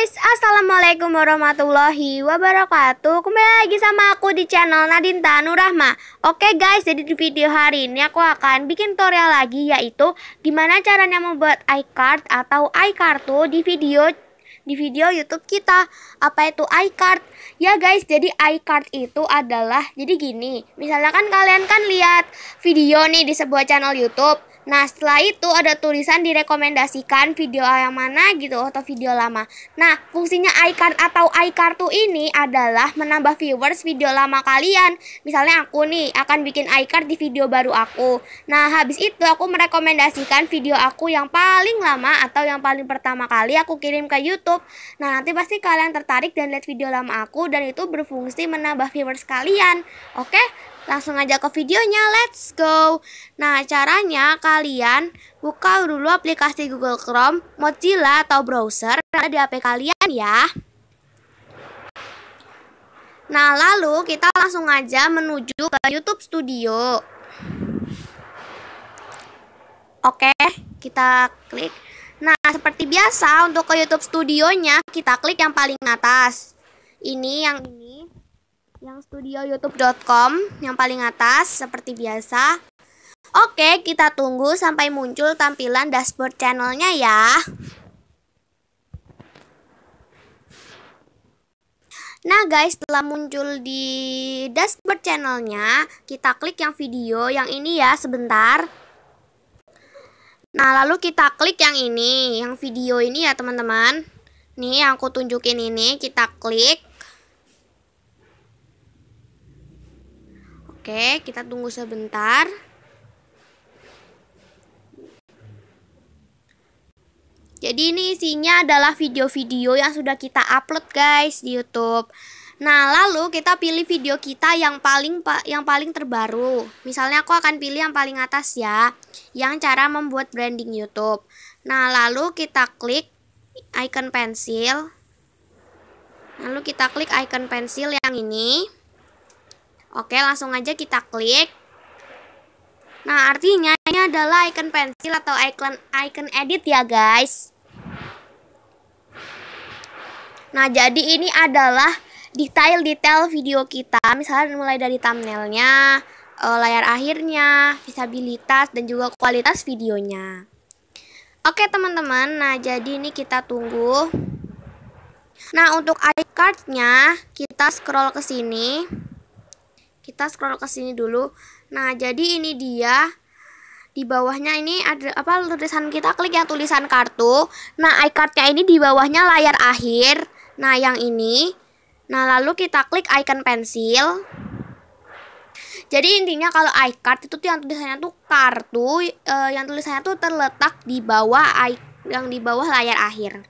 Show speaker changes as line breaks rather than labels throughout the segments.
guys, Assalamualaikum warahmatullahi wabarakatuh Kembali lagi sama aku di channel Nadine Tanurahma Oke guys, jadi di video hari ini aku akan bikin tutorial lagi Yaitu gimana caranya membuat iCard atau iCartu di video di video YouTube kita Apa itu iCard? Ya guys, jadi iCard itu adalah Jadi gini, misalnya kan kalian kan lihat video nih di sebuah channel YouTube Nah, setelah itu ada tulisan direkomendasikan video yang mana gitu atau video lama. Nah, fungsinya icon atau iCartu ini adalah menambah viewers video lama kalian. Misalnya aku nih akan bikin iCard di video baru aku. Nah, habis itu aku merekomendasikan video aku yang paling lama atau yang paling pertama kali aku kirim ke YouTube. Nah, nanti pasti kalian tertarik dan lihat video lama aku dan itu berfungsi menambah viewers kalian. Oke? Langsung aja ke videonya, let's go! Nah, caranya kalian buka dulu aplikasi Google Chrome, Mozilla, atau browser ada di HP kalian ya. Nah, lalu kita langsung aja menuju ke YouTube Studio. Oke, kita klik. Nah, seperti biasa untuk ke YouTube Studionya kita klik yang paling atas. Ini yang ini yang studio youtube.com yang paling atas seperti biasa. Oke, kita tunggu sampai muncul tampilan dashboard channelnya ya. Nah guys, setelah muncul di dashboard channelnya, kita klik yang video yang ini ya sebentar. Nah, lalu kita klik yang ini, yang video ini ya teman-teman. Nih, yang aku tunjukin ini, kita klik. Oke, kita tunggu sebentar. Jadi ini isinya adalah video-video yang sudah kita upload guys di YouTube. Nah, lalu kita pilih video kita yang paling yang paling terbaru. Misalnya aku akan pilih yang paling atas ya, yang cara membuat branding YouTube. Nah, lalu kita klik icon pensil. Lalu kita klik icon pensil yang ini. Oke, langsung aja kita klik. Nah, artinya ini adalah icon pensil atau icon icon edit ya, guys. Nah, jadi ini adalah detail-detail video kita. Misalnya mulai dari thumbnailnya, eh, layar akhirnya, visibilitas, dan juga kualitas videonya. Oke teman-teman, nah jadi ini kita tunggu. Nah untuk icon card-nya, kita scroll ke sini kita scroll ke sini dulu nah jadi ini dia di bawahnya ini ada apa tulisan kita klik yang tulisan kartu nah iCardnya ini di bawahnya layar akhir nah yang ini nah lalu kita klik icon pensil jadi intinya kalau iCard itu tuh yang tulisannya tuh kartu eh, yang tulisannya tuh terletak di bawah i, yang di bawah layar akhir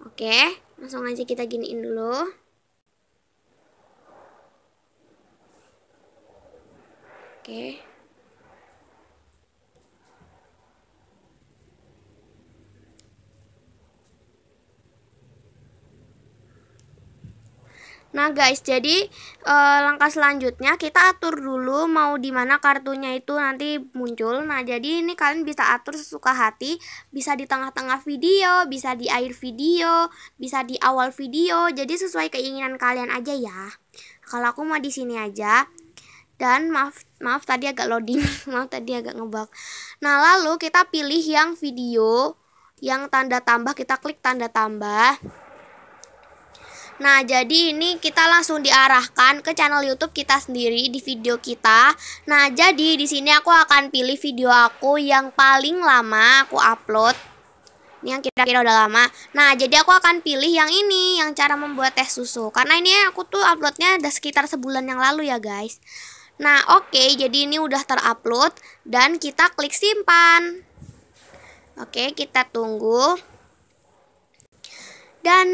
oke okay langsung aja kita giniin dulu oke okay. Nah guys, jadi e, langkah selanjutnya kita atur dulu mau di mana kartunya itu nanti muncul. Nah jadi ini kalian bisa atur sesuka hati, bisa di tengah-tengah video, bisa di akhir video, bisa di awal video. Jadi sesuai keinginan kalian aja ya. Kalau aku mau di sini aja. Dan maaf maaf tadi agak loading, maaf tadi agak ngebug. Nah lalu kita pilih yang video, yang tanda tambah kita klik tanda tambah. Nah, jadi ini kita langsung diarahkan ke channel YouTube kita sendiri di video kita. Nah, jadi di sini aku akan pilih video aku yang paling lama aku upload. Ini yang kira-kira udah lama. Nah, jadi aku akan pilih yang ini, yang cara membuat teh susu. Karena ini aku tuh uploadnya udah sekitar sebulan yang lalu ya, guys. Nah, oke, okay, jadi ini udah terupload dan kita klik simpan. Oke, okay, kita tunggu. Dan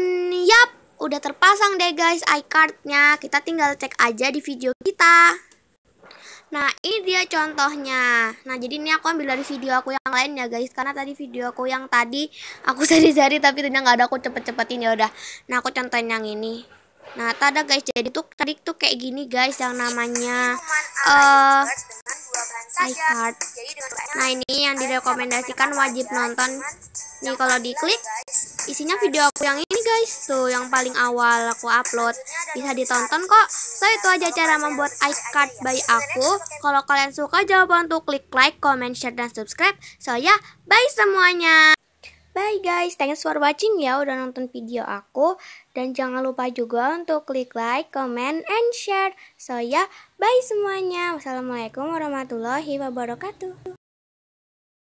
yap, Udah terpasang deh guys iCardnya, kita tinggal cek aja di video kita. Nah, ini dia contohnya. Nah, jadi ini aku ambil dari video aku yang lain ya, guys. Karena tadi video aku yang tadi aku cari-cari tapi ternyata nggak ada aku cepet-cepetin ya udah. Nah, aku contohin yang ini. Nah, tada guys. Jadi tuh tadi tuh kayak gini guys yang namanya eh uh, iCard. Nah, ini yang direkomendasikan wajib nonton. Nih kalau diklik isinya video aku yang ini guys tuh yang paling awal aku upload bisa ditonton kok so itu aja cara membuat iCard by aku kalau kalian suka jangan lupa untuk klik like comment share dan subscribe so ya yeah, bye semuanya Bye guys, thanks for watching ya udah nonton video aku dan jangan lupa juga untuk klik like, comment, and share. So ya, yeah, bye semuanya. Wassalamualaikum warahmatullahi wabarakatuh.